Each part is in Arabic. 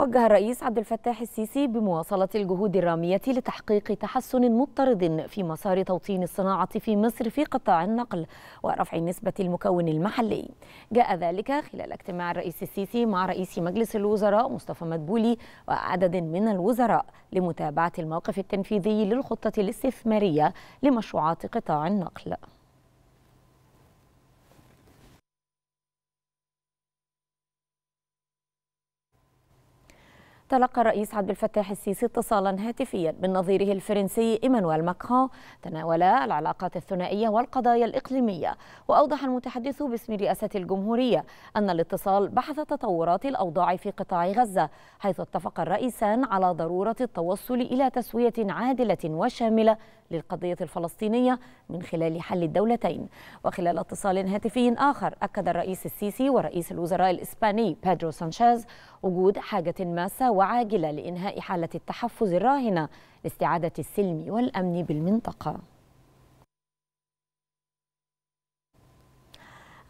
وجه الرئيس عبد الفتاح السيسي بمواصلة الجهود الرامية لتحقيق تحسن مضطرد في مسار توطين الصناعة في مصر في قطاع النقل ورفع نسبة المكون المحلي جاء ذلك خلال اجتماع الرئيس السيسي مع رئيس مجلس الوزراء مصطفى مدبولي وعدد من الوزراء لمتابعة الموقف التنفيذي للخطة الاستثمارية لمشروعات قطاع النقل تلقى الرئيس عبد الفتاح السيسي اتصالا هاتفيا من نظيره الفرنسي إيمانويل ماكرون تناول العلاقات الثنائية والقضايا الإقليمية وأوضح المتحدث باسم رئاسة الجمهورية أن الاتصال بحث تطورات الأوضاع في قطاع غزة حيث اتفق الرئيسان على ضرورة التوصل إلى تسوية عادلة وشاملة للقضية الفلسطينية من خلال حل الدولتين وخلال اتصال هاتفي آخر أكد الرئيس السيسي ورئيس الوزراء الإسباني بيدرو سانشيز وجود حاجة ماسة وعاجلة لإنهاء حالة التحفز الراهنة لاستعادة السلم والأمن بالمنطقة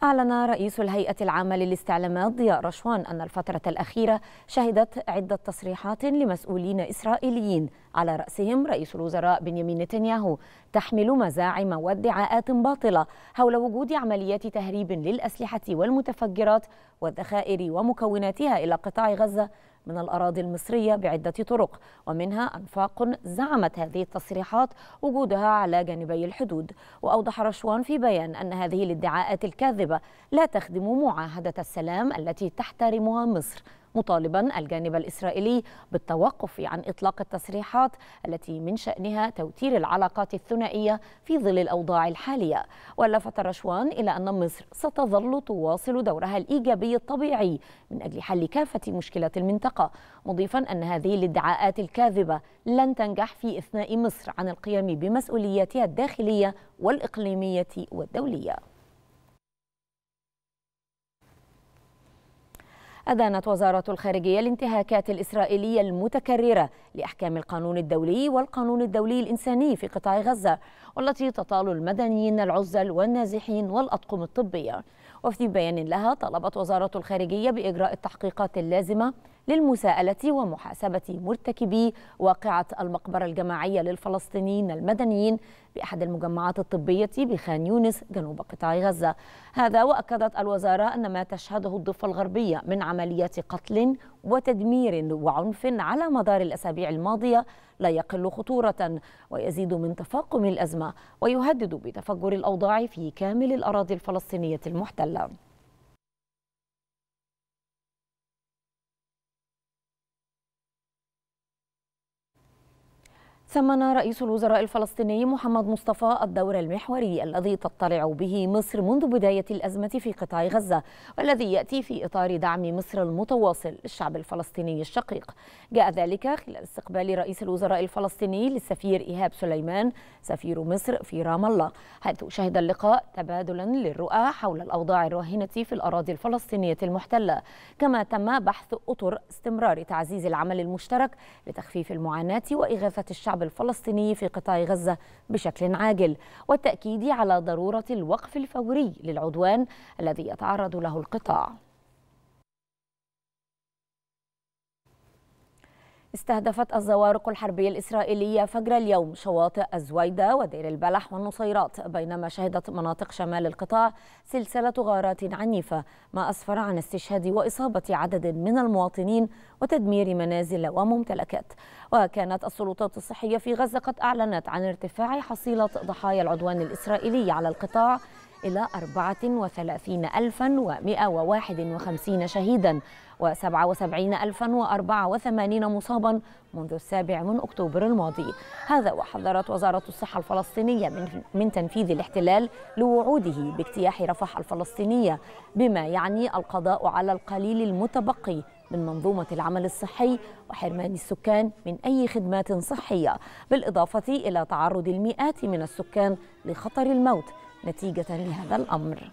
أعلن رئيس الهيئة العامة للاستعلامات ضياء رشوان أن الفترة الأخيرة شهدت عدة تصريحات لمسؤولين إسرائيليين على رأسهم رئيس الوزراء بنيامين نتنياهو تحمل مزاعم وادعاءات باطلة حول وجود عمليات تهريب للأسلحة والمتفجرات والذخائر ومكوناتها إلى قطاع غزة من الأراضي المصرية بعدة طرق ومنها أنفاق زعمت هذه التصريحات وجودها على جانبي الحدود وأوضح رشوان في بيان أن هذه الادعاءات الكاذبة لا تخدم معاهدة السلام التي تحترمها مصر مطالبا الجانب الإسرائيلي بالتوقف عن إطلاق التصريحات التي من شأنها توتير العلاقات الثنائية في ظل الأوضاع الحالية ولفت الرشوان إلى أن مصر ستظل تواصل دورها الإيجابي الطبيعي من أجل حل كافة مشكلات المنطقة مضيفا أن هذه الادعاءات الكاذبة لن تنجح في إثناء مصر عن القيام بمسؤولياتها الداخلية والإقليمية والدولية أدانت وزارة الخارجية الانتهاكات الإسرائيلية المتكررة لأحكام القانون الدولي والقانون الدولي الإنساني في قطاع غزة والتي تطال المدنيين العزل والنازحين والأطقم الطبية وفي بيان لها طلبت وزارة الخارجية بإجراء التحقيقات اللازمة للمساءلة ومحاسبة مرتكبي واقعة المقبرة الجماعية للفلسطينيين المدنيين بأحد المجمعات الطبية بخان يونس جنوب قطاع غزة هذا وأكدت الوزارة أن ما تشهده الضفة الغربية من عمليات قتل وتدمير وعنف على مدار الأسابيع الماضية لا يقل خطورة ويزيد من تفاقم الأزمة ويهدد بتفجر الأوضاع في كامل الأراضي الفلسطينية المحتلة ثمن رئيس الوزراء الفلسطيني محمد مصطفى الدور المحوري الذي تطلع به مصر منذ بداية الأزمة في قطاع غزة والذي يأتي في إطار دعم مصر المتواصل للشعب الفلسطيني الشقيق جاء ذلك خلال استقبال رئيس الوزراء الفلسطيني للسفير إيهاب سليمان سفير مصر في رام الله حيث شهد اللقاء تبادلا للرؤى حول الأوضاع الراهنة في الأراضي الفلسطينية المحتلة كما تم بحث أطر استمرار تعزيز العمل المشترك لتخفيف المعاناة وإغاثة الشعب الشعب الفلسطيني في قطاع غزة بشكل عاجل والتأكيد على ضرورة الوقف الفوري للعدوان الذي يتعرض له القطاع استهدفت الزوارق الحربية الإسرائيلية فجر اليوم شواطئ الزويدة ودير البلح والنصيرات بينما شهدت مناطق شمال القطاع سلسلة غارات عنيفة ما أسفر عن استشهاد وإصابة عدد من المواطنين وتدمير منازل وممتلكات وكانت السلطات الصحية في غزة قد أعلنت عن ارتفاع حصيلة ضحايا العدوان الإسرائيلي على القطاع إلى 34151 شهيدا و77084 مصابا منذ السابع من أكتوبر الماضي هذا وحذرت وزارة الصحة الفلسطينية من, من تنفيذ الاحتلال لوعوده باجتياح رفح الفلسطينية بما يعني القضاء على القليل المتبقي من منظومة العمل الصحي وحرمان السكان من أي خدمات صحية بالإضافة إلى تعرض المئات من السكان لخطر الموت نتيجة لهذا الأمر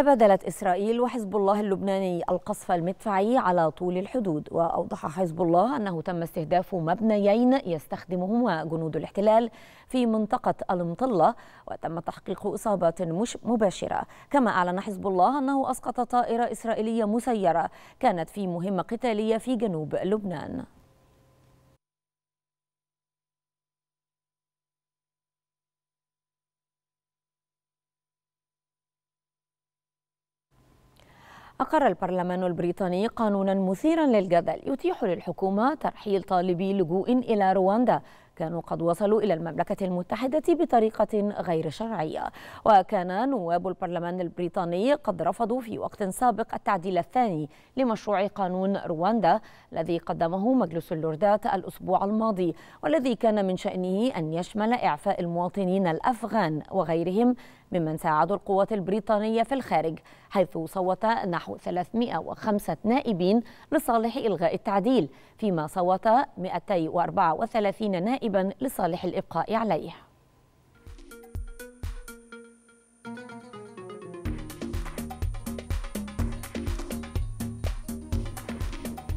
تبادلت إسرائيل وحزب الله اللبناني القصف المدفعي على طول الحدود وأوضح حزب الله أنه تم استهداف مبنيين يستخدمهما جنود الاحتلال في منطقة المطلة وتم تحقيق إصابات مش مباشرة كما أعلن حزب الله أنه أسقط طائرة إسرائيلية مسيرة كانت في مهمة قتالية في جنوب لبنان أقر البرلمان البريطاني قانونا مثيرا للجدل يتيح للحكومة ترحيل طالبي لجوء إلى رواندا كانوا قد وصلوا إلى المملكة المتحدة بطريقة غير شرعية وكان نواب البرلمان البريطاني قد رفضوا في وقت سابق التعديل الثاني لمشروع قانون رواندا الذي قدمه مجلس اللوردات الأسبوع الماضي والذي كان من شأنه أن يشمل إعفاء المواطنين الأفغان وغيرهم ممن ساعدوا القوات البريطانية في الخارج حيث صوت نحو 305 نائبين لصالح إلغاء التعديل فيما صوت 234 نائب تقريبا لصالح الإبقاء عليه